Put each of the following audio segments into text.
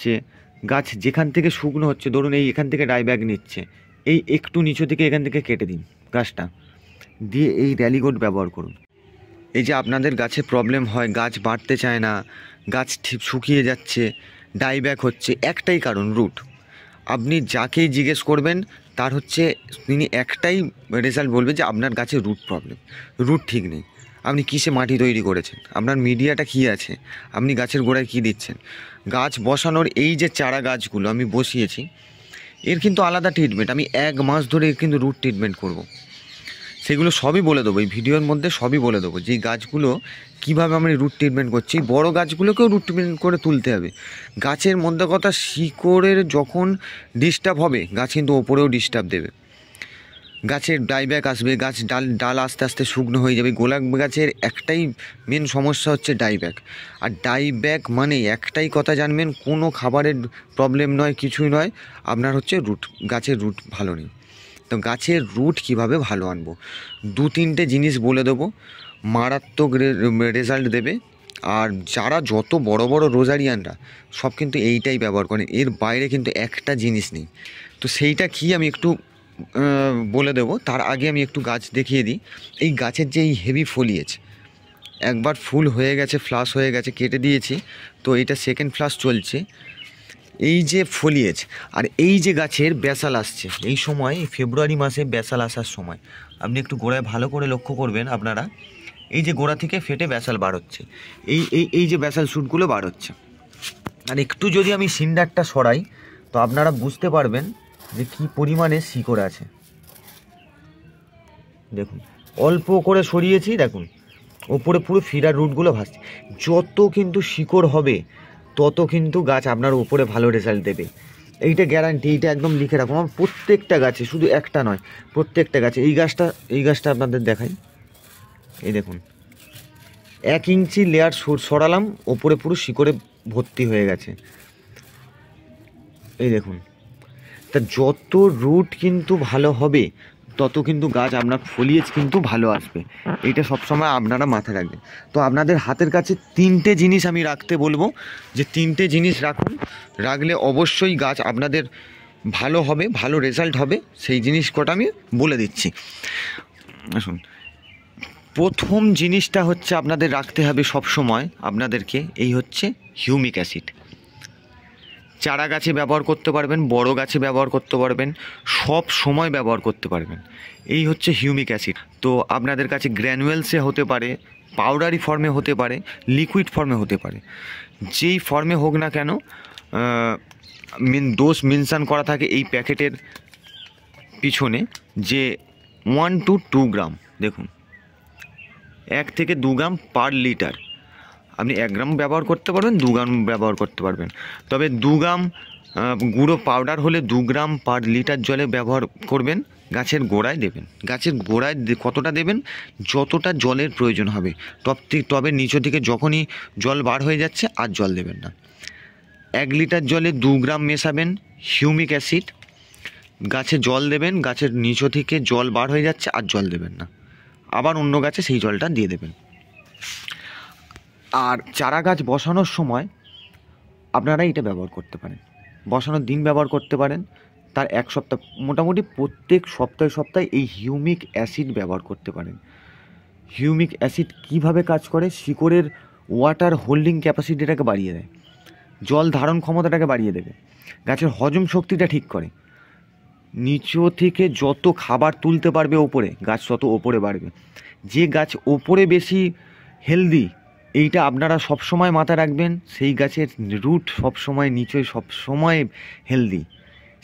হচ্ছে গাছ যেখান থেকে শুকনো হচ্ছে ধরুন এই এখান থেকে ডাই ব্যাগ নিচ্ছে এই একটু নিচু থেকে এখান থেকে কেটে দিন গাছটা দিয়ে এই র্যালিগোড ব্যবহার করুন এই যে আপনাদের গাছে প্রবলেম হয় গাছ বাড়তে চায় না গাছ ঠিক শুকিয়ে যাচ্ছে ডাই ব্যাক হচ্ছে একটাই কারণ রুট আপনি যাকেই জিজ্ঞেস করবেন তার হচ্ছে তিনি একটাই রেজাল্ট বলবে যে আপনার গাছে রুট প্রবলেম রুট ঠিক নেই আপনি কিসে মাটি তৈরি করেছেন আপনার মিডিয়াটা কী আছে আপনি গাছের গোড়ায় কী দিচ্ছেন গাছ বসানোর এই যে চারা গাছগুলো আমি বসিয়েছি এর কিন্তু আলাদা ট্রিটমেন্ট আমি এক মাস ধরে এর কিন্তু রুট ট্রিটমেন্ট করব। সেগুলো সবই বলে দেবো এই ভিডিওর মধ্যে সবই বলে দেবো যে গাছগুলো কিভাবে আমি রুট ট্রিটমেন্ট করছি বড় গাছগুলোকেও রুট ট্রিটমেন্ট করে তুলতে হবে গাছের মধ্যে কথা শিকড়ের যখন ডিস্টার্ব হবে গাছ কিন্তু ওপরেও ডিস্টার্ব দেবে গাছের ডাইব্যাক আসবে গাছ ডাল ডাল আস্তে আস্তে শুকনো হয়ে যাবে গোলাপ গাছের একটাই মেন সমস্যা হচ্ছে ডাইব্যাক আর ডাইব্যাক মানে একটাই কথা জানবেন কোনো খাবারের প্রবলেম নয় কিছুই নয় আপনার হচ্ছে রুট গাছের রুট ভালো নেই তো গাছের রুট কিভাবে ভালো আনবো দু তিনটে জিনিস বলে দেবো মারাত্মক রেজাল্ট দেবে আর যারা যত বড় বড় রোজারিয়ানরা সব কিন্তু এইটাই ব্যবহার করে এর বাইরে কিন্তু একটা জিনিস নেই তো সেইটা কি আমি একটু বলে দেব তার আগে আমি একটু গাছ দেখিয়ে দিই এই গাছের যে এই হেভি ফলিয়েছে একবার ফুল হয়ে গেছে ফ্লাশ হয়ে গেছে কেটে দিয়েছি তো এটা সেকেন্ড ফ্লাশ চলছে এই যে ফলিয়েজ আর এই যে গাছের বেসাল আসছে এই সময় ফেব্রুয়ারি মাসে বেসাল আসার সময় আপনি একটু গোড়ায় ভালো করে লক্ষ্য করবেন আপনারা এই যে গোড়া থেকে ফেটে বেসাল বার হচ্ছে এই এই এই যে বেসাল শ্যুটগুলো বার হচ্ছে আর একটু যদি আমি সিন্ডারটা সরাই তো আপনারা বুঝতে পারবেন যে কি পরিমাণে শিকড় আছে দেখুন অল্প করে সরিয়েছি দেখুন ওপরে পুরো ফিরা রুটগুলো ভাসছে যত কিন্তু শিকড় হবে তত কিন্তু গাছ আপনার ওপরে ভালো রেজাল্ট দেবে এইটা গ্যারান্টি এইটা একদম লিখে রাখুন আমার প্রত্যেকটা গাছে শুধু একটা নয় প্রত্যেকটা গাছে এই গাছটা এই গাছটা আপনাদের দেখাই এই দেখুন এক ইঞ্চি লেয়ার সরালাম ওপরে পুরো শিকড়ে ভর্তি হয়ে গেছে এই দেখুন তা যত রুট কিন্তু ভালো হবে তত কিন্তু গাছ আপনার ফলিয়েজ কিন্তু ভালো আসবে এটা সবসময় আপনারা মাথায় রাখবেন তো আপনাদের হাতের কাছে তিনটে জিনিস আমি রাখতে বলবো যে তিনটে জিনিস রাখুন রাখলে অবশ্যই গাছ আপনাদের ভালো হবে ভালো রেজাল্ট হবে সেই জিনিস কটা আমি বলে দিচ্ছি আসুন প্রথম জিনিসটা হচ্ছে আপনাদের রাখতে হবে সব সময় আপনাদেরকে এই হচ্ছে হিউমিক অ্যাসিড চারা গাছে ব্যবহার করতে পারবেন বড় গাছে ব্যবহার করতে পারবেন সব সময় ব্যবহার করতে পারবেন এই হচ্ছে হিউমিক অ্যাসিড তো আপনাদের কাছে গ্র্যানুয়েলসে হতে পারে পাউডারি ফর্মে হতে পারে লিকুইড ফর্মে হতে পারে যেই ফর্মে হোক না কেন মিন দোষ মিনসান করা থাকে এই প্যাকেটের পিছনে যে ওয়ান টু টু গ্রাম দেখুন এক থেকে দু গ্রাম পার লিটার আপনি এক গ্রাম ব্যবহার করতে পারবেন দু গ্রাম ব্যবহার করতে পারবেন তবে দু গ্রাম গুঁড়ো পাউডার হলে দু গ্রাম পার লিটার জলে ব্যবহার করবেন গাছের গোড়ায় দেবেন গাছের গোড়ায় কতটা দেবেন যতটা জলের প্রয়োজন হবে টপ টবের নিচ থেকে যখনই জল বার হয়ে যাচ্ছে আর জল দেবেন না এক লিটার জলে দু গ্রাম মেশাবেন হিউমিক অ্যাসিড গাছে জল দেবেন গাছের নিচ থেকে জল বার হয়ে যাচ্ছে আর জল দেবেন না আবার অন্য গাছে সেই জলটা দিয়ে দেবেন আর চারা গাছ বসানোর সময় আপনারা এটা ব্যবহার করতে পারেন বসানোর দিন ব্যবহার করতে পারেন তার এক সপ্তাহ মোটামুটি প্রত্যেক সপ্তাহে সপ্তাহে এই হিউমিক অ্যাসিড ব্যবহার করতে পারেন হিউমিক অ্যাসিড কিভাবে কাজ করে শিকড়ের ওয়াটার হোল্ডিং ক্যাপাসিটিটাকে বাড়িয়ে দেয় জল ধারণ ক্ষমতাটাকে বাড়িয়ে দেবে গাছের হজম শক্তিটা ঠিক করে নিচু থেকে যত খাবার তুলতে পারবে ওপরে গাছ তত ওপরে বাড়বে যে গাছ ওপরে বেশি হেলদি এইটা আপনারা সব সময় মাথা রাখবেন সেই গাছের রুট সবসময় নিচয় সবসময় হেলদি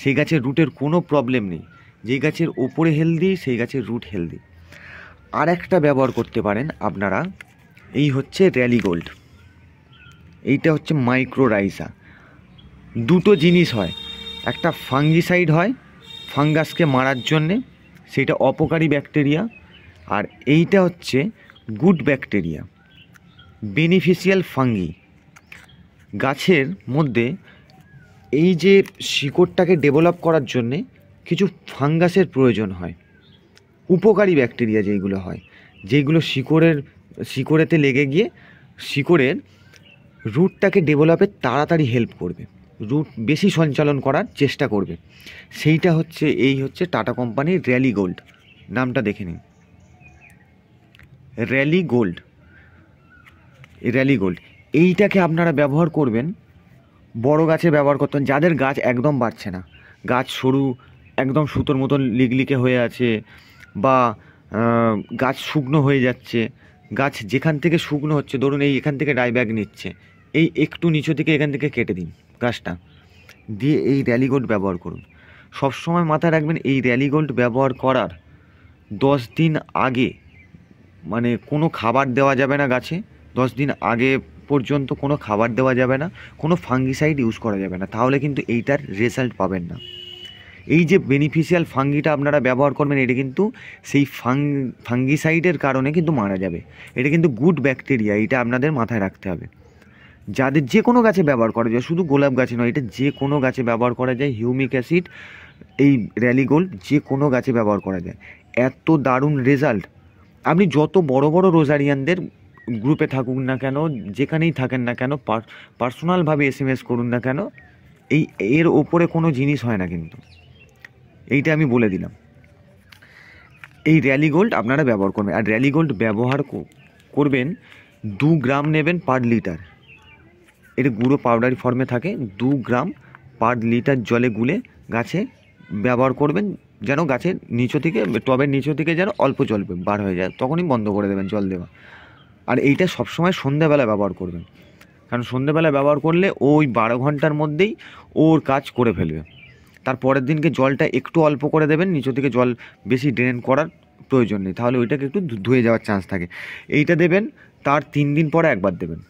সেই গাছের রুটের কোনো প্রবলেম নেই যেই গাছের ওপরে হেলদি সেই গাছের রুট হেলদি আর একটা ব্যবহার করতে পারেন আপনারা এই হচ্ছে র্যালি গোল্ড এইটা হচ্ছে মাইক্রো রাইসা দুটো জিনিস হয় একটা ফাঙ্গিসাইড হয় ফাঙ্গাসকে মারার জন্যে সেটা অপকারী ব্যাকটেরিয়া আর এইটা হচ্ছে গুড ব্যাকটেরিয়া বেনিফিশিয়াল ফাঙ্গি গাছের মধ্যে এই যে শিকড়টাকে ডেভেলপ করার জন্যে কিছু ফাঙ্গাসের প্রয়োজন হয় উপকারী ব্যাকটেরিয়া যেইগুলো হয় যেইগুলো শিকড়ের শিকড়েতে লেগে গিয়ে শিকড়ের রুটটাকে ডেভেলপে তাড়াতাড়ি হেল্প করবে রুট বেশি সঞ্চালন করার চেষ্টা করবে সেইটা হচ্ছে এই হচ্ছে টাটা কোম্পানির র্যালি গোল্ড নামটা দেখে নিন র্যালি গোল্ড র্যালি গোল্ড এইটাকে আপনারা ব্যবহার করবেন বড় গাছে ব্যবহার করতেন যাদের গাছ একদম বাড়ছে না গাছ সরু একদম সুতোর মতন লিকলিকে হয়ে আছে বা গাছ শুকনো হয়ে যাচ্ছে গাছ যেখান থেকে শুকনো হচ্ছে ধরুন এই এখান থেকে ডাইব্যাগ নিচ্ছে এই একটু নিচু থেকে এখান থেকে কেটে দিন গাছটা দিয়ে এই র্যালি গোল্ড ব্যবহার করুন সবসময় মাথায় রাখবেন এই র্যালি গোল্ড ব্যবহার করার দশ দিন আগে মানে কোনো খাবার দেওয়া যাবে না গাছে দশ দিন আগে পর্যন্ত কোনো খাবার দেওয়া যাবে না কোনো ফাঙ্গিসাইড ইউজ করা যাবে না তাহলে কিন্তু এইটার রেজাল্ট পাবেন না এই যে বেনিফিশিয়াল ফাঙ্গিটা আপনারা ব্যবহার করবেন এটা কিন্তু সেই ফাং ফাঙ্গিসাইডের কারণে কিন্তু মারা যাবে এটা কিন্তু গুড ব্যাকটেরিয়া এটা আপনাদের মাথায় রাখতে হবে যাদের যে কোনো গাছে ব্যবহার করা যায় শুধু গোলাপ গাছে নয় এটা যে কোনো গাছে ব্যবহার করা যায় হিউমিক অ্যাসিড এই র্যালিগোল যে কোনো গাছে ব্যবহার করা যায় এত দারুণ রেজাল্ট আপনি যত বড় বড় রোজারিয়ানদের গ্রুপে থাকুন না কেন যেখানেই থাকেন না কেন পার্সোনালভাবে এস এম এস করুন না কেন এই এর ওপরে কোনো জিনিস হয় না কিন্তু এইটা আমি বলে দিলাম এই র্যালি গোল্ড আপনারা ব্যবহার করবেন আর র্যালি গোল্ড ব্যবহার করবেন দু গ্রাম নেবেন পার লিটার এটা গুঁড়ো পাউডারি ফর্মে থাকে দু গ্রাম পার লিটার জলে গুলে গাছে ব্যবহার করবেন যেন গাছের নিচে থেকে টবের নিচে থেকে যেন অল্প জল বার হয়ে যায় তখনই বন্ধ করে দেবেন জল দেওয়া আর এইটা সবসময় সন্ধ্যাবেলায় ব্যবহার করবেন কারণ সন্ধ্যাবেলা ব্যবহার করলে ওই বারো ঘন্টার মধ্যেই ওর কাজ করে ফেলবে তার পরের দিনকে জলটা একটু অল্প করে দেবেন নিচের থেকে জল বেশি ড্রেন করার প্রয়োজন নেই তাহলে ওইটাকে একটু ধুয়ে যাওয়ার চান্স থাকে এইটা দেবেন তার তিন দিন পরে একবার দেবেন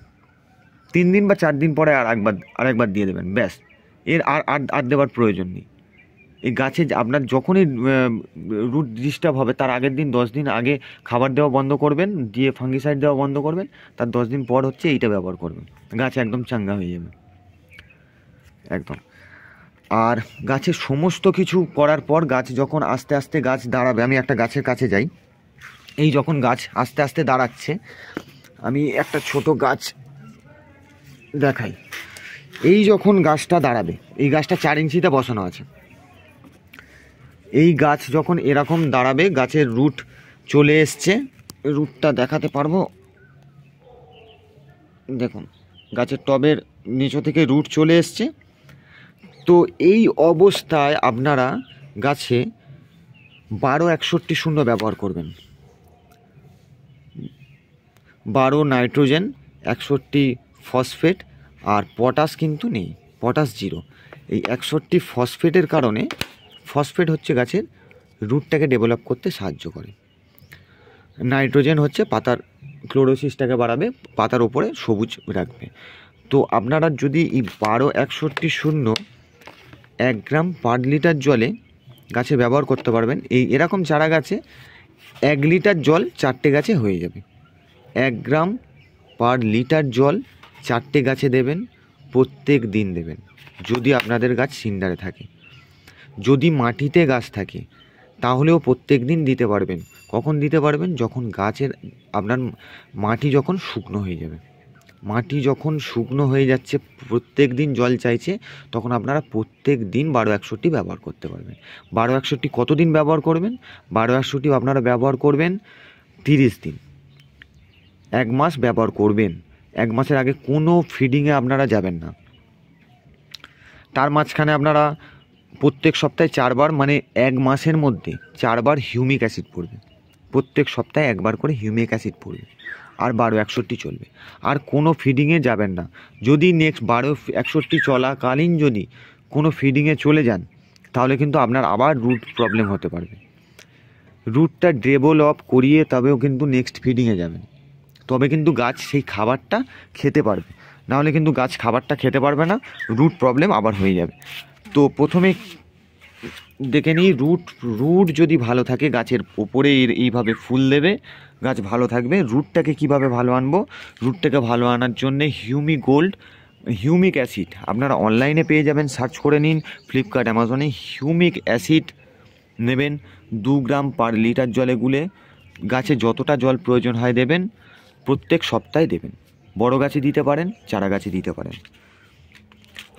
তিন দিন বা চার দিন পরে আর একবার আর একবার দিয়ে দেবেন ব্যাস এর আর আর দেওয়ার প্রয়োজন নেই এই গাছে আপনার যখনই রুট ডিস্টার্ব হবে তার আগের দিন দশ দিন আগে খাবার দেওয়া বন্ধ করবেন দিয়ে ফাঙ্গিসাইড দেওয়া বন্ধ করবেন তার দশ দিন পর হচ্ছে এইটা ব্যবহার করবেন গাছ একদম চাঙ্গা হয়ে যাবে একদম আর গাছে সমস্ত কিছু করার পর গাছ যখন আস্তে আস্তে গাছ দাঁড়াবে আমি একটা গাছের কাছে যাই এই যখন গাছ আস্তে আস্তে দাঁড়াচ্ছে আমি একটা ছোট গাছ দেখাই এই যখন গাছটা দাঁড়াবে এই গাছটা চার ইঞ্চিতে বসানো আছে এই গাছ যখন এরকম দাঁড়াবে গাছের রুট চলে এসছে রুটটা দেখাতে পারবো দেখুন গাছের টবের নিচে থেকে রুট চলে এসছে তো এই অবস্থায় আপনারা গাছে বারো একষট্টি শূন্য ব্যবহার করবেন বারো নাইট্রোজেন একষট্টি ফসফেট আর পটাশ কিন্তু নেই পটাশ জিরো এই একষট্টি ফসফেটের কারণে ফসফেট হচ্ছে গাছের রুটটাকে ডেভেলপ করতে সাহায্য করে নাইট্রোজেন হচ্ছে পাতার ক্লোরোসিসটাকে বাড়াবে পাতার ওপরে সবুজ রাখবে তো আপনারা যদি এই বারো একষট্টি শূন্য এক গ্রাম পার লিটার জলে গাছে ব্যবহার করতে পারবেন এই এরকম চারা গাছে এক লিটার জল চারটে গাছে হয়ে যাবে এক গ্রাম পার লিটার জল চারটে গাছে দেবেন প্রত্যেক দিন দেবেন যদি আপনাদের গাছ সিন্ডারে থাকে যদি মাটিতে গাছ থাকে তাহলেও প্রত্যেক দিন দিতে পারবেন কখন দিতে পারবেন যখন গাছের আপনার মাটি যখন শুকনো হয়ে যাবে মাটি যখন শুকনো হয়ে যাচ্ছে প্রত্যেক দিন জল চাইছে তখন আপনারা প্রত্যেক দিন বারো একষট্টি ব্যবহার করতে পারবেন বারো একষট্টি কতদিন ব্যবহার করবেন বারো একশোটি আপনারা ব্যবহার করবেন তিরিশ দিন এক মাস ব্যবহার করবেন এক মাসের আগে কোনো ফিডিংয়ে আপনারা যাবেন না তার মাঝখানে আপনারা প্রত্যেক সপ্তাহে চারবার মানে এক মাসের মধ্যে চারবার হিউমিক অ্যাসিড পড়বে প্রত্যেক সপ্তাহে একবার করে হিউমিক অ্যাসিড পড়বে আর বারো একষট্টি চলবে আর কোনো ফিডিংয়ে যাবেন না যদি নেক্সট বারো একষট্টি চলাকালীন যদি কোনো ফিডিংয়ে চলে যান তাহলে কিন্তু আপনার আবার রুট প্রবলেম হতে পারবে রুটটা ডেভেলপ করিয়ে তবেও কিন্তু নেক্সট ফিডিংয়ে যাবেন তবে কিন্তু গাছ সেই খাবারটা খেতে পারবে নাহলে কিন্তু গাছ খাবারটা খেতে পারবে না রুট প্রবলেম আবার হয়ে যাবে তো প্রথমে দেখে নিই রুট রুট যদি ভালো থাকে গাছের ওপরে এইভাবে ফুল দেবে গাছ ভালো থাকবে রুটটাকে কিভাবে ভালো আনবো রুটটাকে ভালো আনার জন্যে হিউমি গোল্ড হিউমিক অ্যাসিড আপনারা অনলাইনে পেয়ে যাবেন সার্চ করে নিন ফ্লিপকার্ট অ্যামাজনে হিউমিক অ্যাসিড নেবেন দু গ্রাম পার লিটার জলে গুলে গাছে যতটা জল প্রয়োজন হয় দেবেন প্রত্যেক সপ্তাহে দেবেন বড় গাছে দিতে পারেন চারা গাছে দিতে পারেন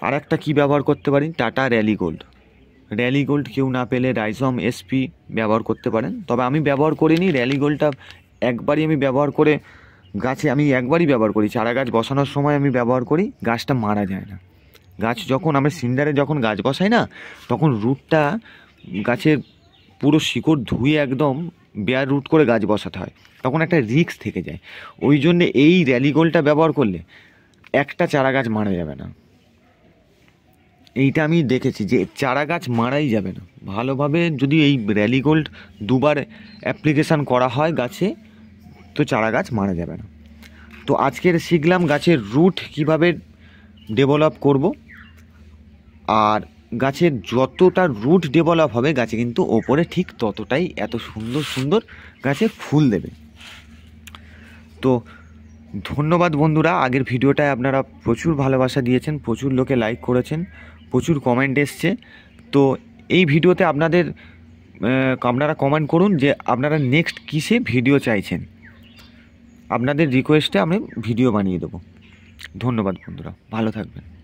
আর একটা কী ব্যবহার করতে পারেন Tata rally gold rally gold কেউ না পেলে রাইজম এসপি ব্যবহার করতে পারেন তবে আমি ব্যবহার করিনি র্যালি গোল্ডটা একবারই আমি ব্যবহার করে গাছে আমি একবারই ব্যবহার করি চারা গাছ বসানোর সময় আমি ব্যবহার করি গাছটা মারা যায় না গাছ যখন আমরা সিন্ডারে যখন গাছ বসাই না তখন রুটটা গাছের পুরো শিকড় ধুয়ে একদম বেয়ার রুট করে গাছ বসাতে হয় তখন একটা রিক্স থেকে যায় ওই জন্যে এই র্যালি গোলটা ব্যবহার করলে একটা চারা গাছ মারা যাবে না এইটা আমি দেখেছি যে চারা গাছ মারাই যাবে না ভালোভাবে যদি এই র্যালি গোল্ড দুবার অ্যাপ্লিকেশান করা হয় গাছে তো চারা গাছ মারা যাবে না তো আজকের শিখলাম গাছের রুট কিভাবে ডেভেলপ করব আর গাছের যতটা রুট ডেভেলপ হবে গাছে কিন্তু ওপরে ঠিক ততটাই এত সুন্দর সুন্দর গাছে ফুল দেবে তো ধন্যবাদ বন্ধুরা আগের ভিডিওটায় আপনারা প্রচুর ভালোবাসা দিয়েছেন প্রচুর লোকে লাইক করেছেন প্রচুর কমেন্ট এসছে তো এই ভিডিওতে আপনাদের আপনারা কমেন্ট করুন যে আপনারা নেক্সট কিসে ভিডিও চাইছেন আপনাদের রিকোয়েস্টে আমি ভিডিও বানিয়ে দেবো ধন্যবাদ বন্ধুরা ভালো থাকবেন